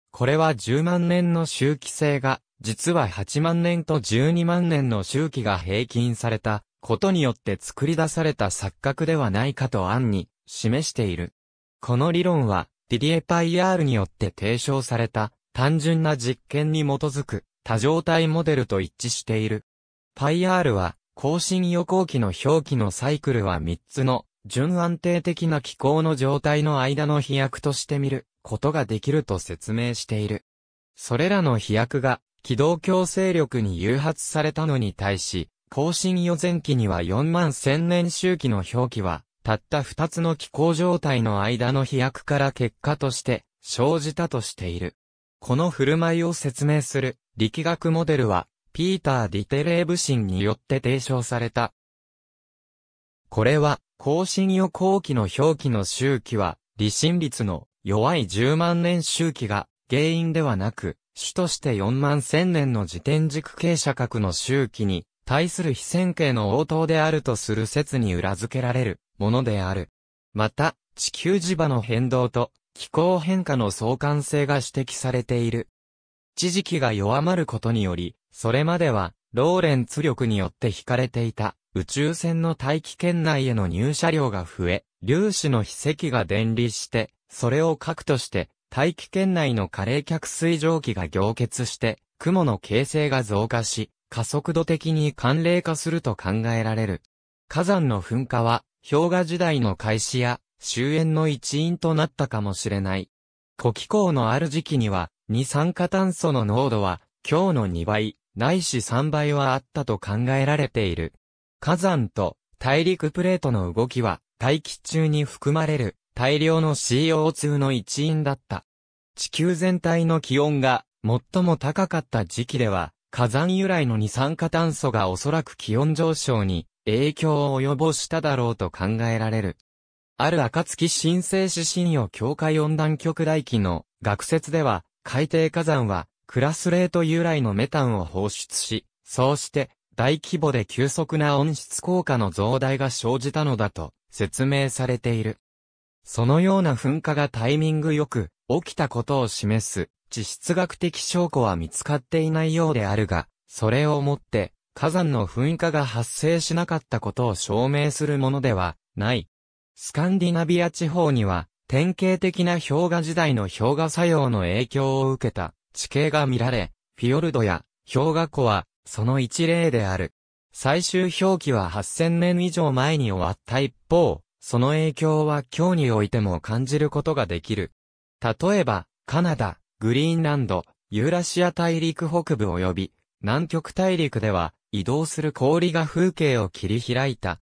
[SPEAKER 1] これは10万年の周期性が、実は8万年と12万年の周期が平均されたことによって作り出された錯覚ではないかと案に示している。この理論は、ディディエ・パイヤールによって提唱された単純な実験に基づく多状態モデルと一致している。パイヤールは、更新予行期の表記のサイクルは3つの純安定的な気候の状態の間の飛躍として見ることができると説明している。それらの飛躍が軌道強制力に誘発されたのに対し、更新予前期には4万1000年周期の表記は、たった2つの気候状態の間の飛躍から結果として生じたとしている。この振る舞いを説明する力学モデルは、ピーター・ディテレーブ神によって提唱されたこれは、更新予行期の表記の周期は、離心率の弱い10万年周期が原因ではなく、主として4万千年の時点軸傾斜角の周期に対する非線形の応答であるとする説に裏付けられるものである。また、地球磁場の変動と気候変化の相関性が指摘されている。地磁気が弱まることにより、それまではローレンツ力によって引かれていた宇宙船の大気圏内への入射量が増え、粒子の筆石が電離して、それを核として、大気圏内の加冷却水蒸気が凝結して、雲の形成が増加し、加速度的に寒冷化すると考えられる。火山の噴火は、氷河時代の開始や終焉の一因となったかもしれない。古気候のある時期には、二酸化炭素の濃度は、今日の2倍、ないし3倍はあったと考えられている。火山と大陸プレートの動きは大気中に含まれる大量の CO2 の一因だった。地球全体の気温が最も高かった時期では火山由来の二酸化炭素がおそらく気温上昇に影響を及ぼしただろうと考えられる。ある暁新生死信用協会温暖極大期の学説では海底火山はクラスレート由来のメタンを放出し、そうして大規模で急速な温室効果の増大が生じたのだと説明されている。そのような噴火がタイミングよく起きたことを示す地質学的証拠は見つかっていないようであるが、それをもって火山の噴火が発生しなかったことを証明するものではない。スカンディナビア地方には典型的な氷河時代の氷河作用の影響を受けた地形が見られ、フィヨルドや氷河湖はその一例である。最終表記は8000年以上前に終わった一方、その影響は今日においても感じることができる。例えば、カナダ、グリーンランド、ユーラシア大陸北部及び南極大陸では移動する氷が風景を切り開いた。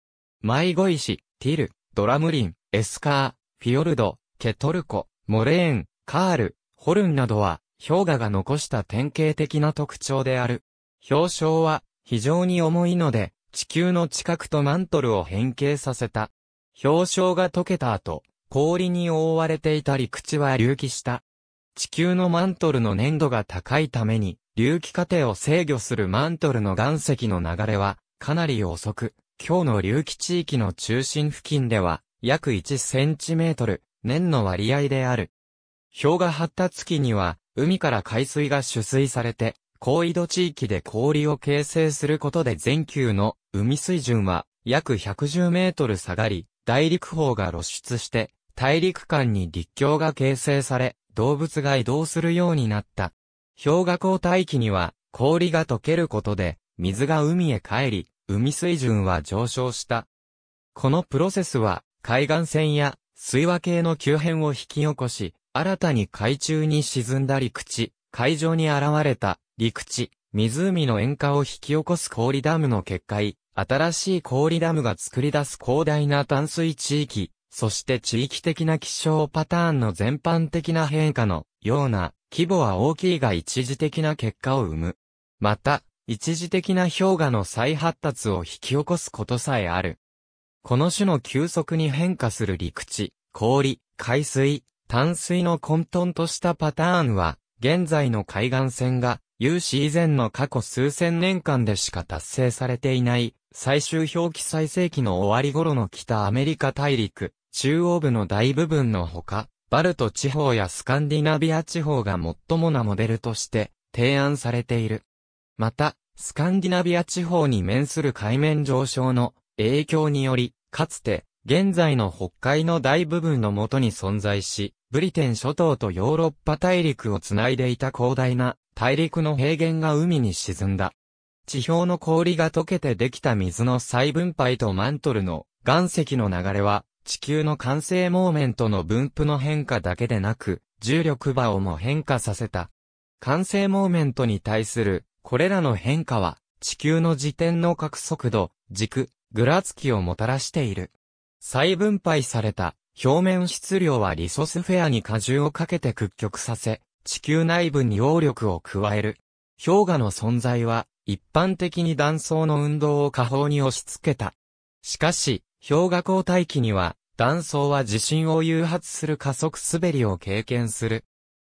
[SPEAKER 1] 迷子石、ティル、ドラムリン、エスカー、フィヨルド、ケトルコ、モレーン、カール、ホルンなどは氷河が残した典型的な特徴である。氷床は非常に重いので、地球の近くとマントルを変形させた。氷床が溶けた後、氷に覆われていた陸地は隆起した。地球のマントルの粘度が高いために、隆起過程を制御するマントルの岩石の流れは、かなり遅く、今日の隆起地域の中心付近では、約1センチメートル、年の割合である。氷河発達期には、海から海水が取水されて、高緯度地域で氷を形成することで全球の海水準は約110メートル下がり、大陸方が露出して、大陸間に陸橋が形成され、動物が移動するようになった。氷河口大気には、氷が溶けることで、水が海へ帰り、海水準は上昇した。このプロセスは、海岸線や水和系の急変を引き起こし、新たに海中に沈んだ陸地、海上に現れた陸地、湖の塩化を引き起こす氷ダムの決壊、新しい氷ダムが作り出す広大な淡水地域、そして地域的な気象パターンの全般的な変化のような規模は大きいが一時的な結果を生む。また、一時的な氷河の再発達を引き起こすことさえある。この種の急速に変化する陸地、氷、海水、淡水の混沌としたパターンは、現在の海岸線が有史以前の過去数千年間でしか達成されていない、最終表記最盛期の終わり頃の北アメリカ大陸、中央部の大部分のほか、バルト地方やスカンディナビア地方が最もなモデルとして提案されている。また、スカンディナビア地方に面する海面上昇の影響により、かつて、現在の北海の大部分のもとに存在し、ブリテン諸島とヨーロッパ大陸をつないでいた広大な大陸の平原が海に沈んだ。地表の氷が溶けてできた水の再分配とマントルの岩石の流れは、地球の完成モーメントの分布の変化だけでなく、重力場をも変化させた。完成モーメントに対する、これらの変化は、地球の自転の角速度、軸、ぐらつきをもたらしている。再分配された、表面質量はリソスフェアに荷重をかけて屈曲させ、地球内部に応力を加える。氷河の存在は、一般的に断層の運動を下方に押し付けた。しかし、氷河交代期には、断層は地震を誘発する加速滑りを経験する。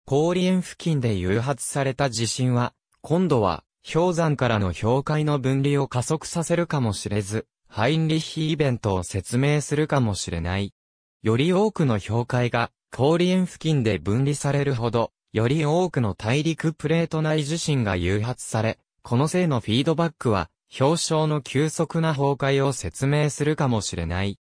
[SPEAKER 1] 氷円付近で誘発された地震は、今度は、氷山からの氷塊の分離を加速させるかもしれず、ハインリッヒイベントを説明するかもしれない。より多くの氷塊が、氷円付近で分離されるほど、より多くの大陸プレート内地震が誘発され、この性のフィードバックは、氷床の急速な崩壊を説明するかもしれない。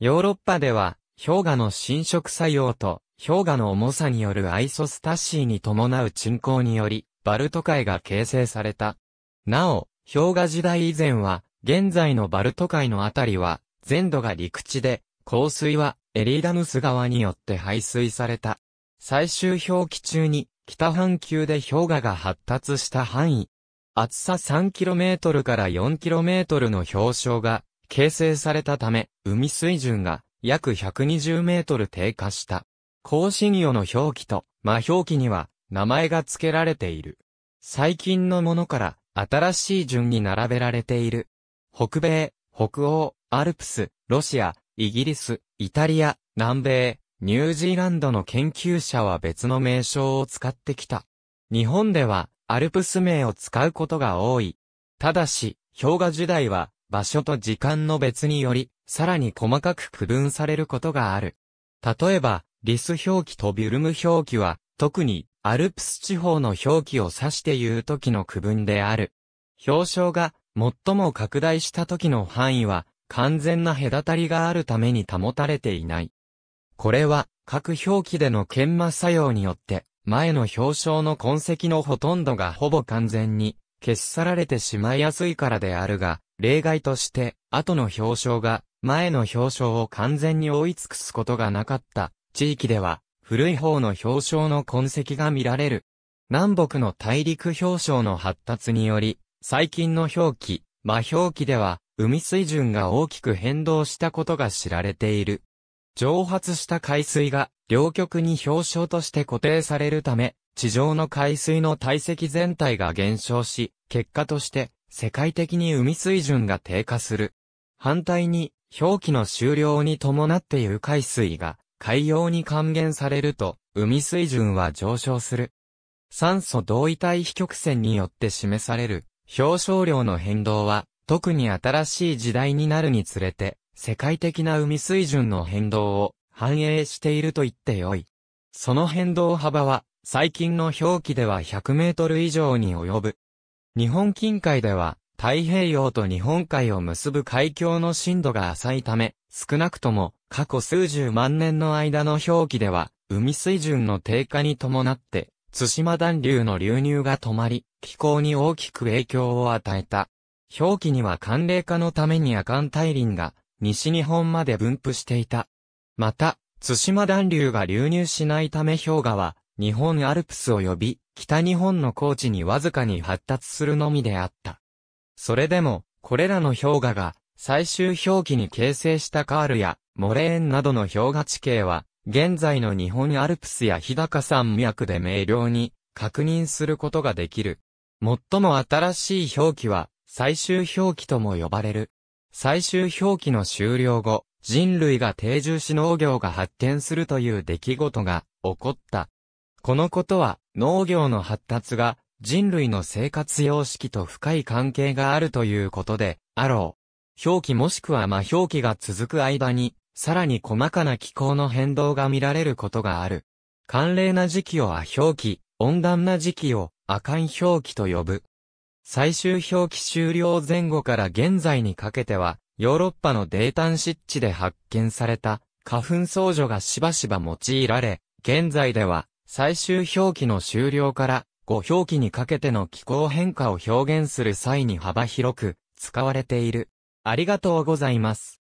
[SPEAKER 1] ヨーロッパでは、氷河の侵食作用と、氷河の重さによるアイソスタシーに伴う沈降により、バルト海が形成された。なお、氷河時代以前は、現在のバルト海のあたりは、全土が陸地で、降水はエリーダヌス川によって排水された。最終氷期中に、北半球で氷河が発達した範囲、厚さ 3km から 4km の氷床が形成されたため、海水準が約120メートル低下した。高子魚の表記と魔表記には名前が付けられている。最近のものから新しい順に並べられている。北米、北欧、アルプス、ロシア、イギリス、イタリア、南米、ニュージーランドの研究者は別の名称を使ってきた。日本では、アルプス名を使うことが多い。ただし、氷河時代は、場所と時間の別により、さらに細かく区分されることがある。例えば、リス表記とビュルム表記は、特に、アルプス地方の表記を指して言う時の区分である。表彰が、最も拡大した時の範囲は、完全な隔たりがあるために保たれていない。これは、各表記での研磨作用によって、前の表彰の痕跡のほとんどがほぼ完全に消し去られてしまいやすいからであるが、例外として、後の表彰が前の表彰を完全に追い尽くすことがなかった地域では、古い方の表彰の痕跡が見られる。南北の大陸表彰の発達により、最近の表記、魔表記では、海水準が大きく変動したことが知られている。蒸発した海水が両極に氷床として固定されるため、地上の海水の体積全体が減少し、結果として世界的に海水準が低下する。反対に、氷期の終了に伴っている海水が海洋に還元されると、海水準は上昇する。酸素同位体比曲線によって示される、氷床量の変動は、特に新しい時代になるにつれて、世界的な海水準の変動を反映していると言ってよい。その変動幅は、最近の表記では100メートル以上に及ぶ。日本近海では、太平洋と日本海を結ぶ海峡の深度が浅いため、少なくとも過去数十万年の間の表記では、海水準の低下に伴って、津島暖流の流入が止まり、気候に大きく影響を与えた。表記には寒冷化のために夜間大林が西日本まで分布していた。また、津島暖流が流入しないため氷河は、日本アルプスを呼び、北日本の高地にわずかに発達するのみであった。それでも、これらの氷河が、最終氷期に形成したカールや、モレーンなどの氷河地形は、現在の日本アルプスや日高山脈で明瞭に確認することができる。最も新しい表記は最終表記とも呼ばれる。最終表記の終了後、人類が定住し農業が発展するという出来事が起こった。このことは農業の発達が人類の生活様式と深い関係があるということであろう。表記もしくは魔表記が続く間に、さらに細かな気候の変動が見られることがある。寒冷な時期を亜表記、温暖な時期を亜寒表記と呼ぶ。最終表記終了前後から現在にかけては、ヨーロッパの泥炭湿地で発見された花粉草除がしばしば用いられ、現在では最終表記の終了から5表記にかけての気候変化を表現する際に幅広く使われている。ありがとうございます。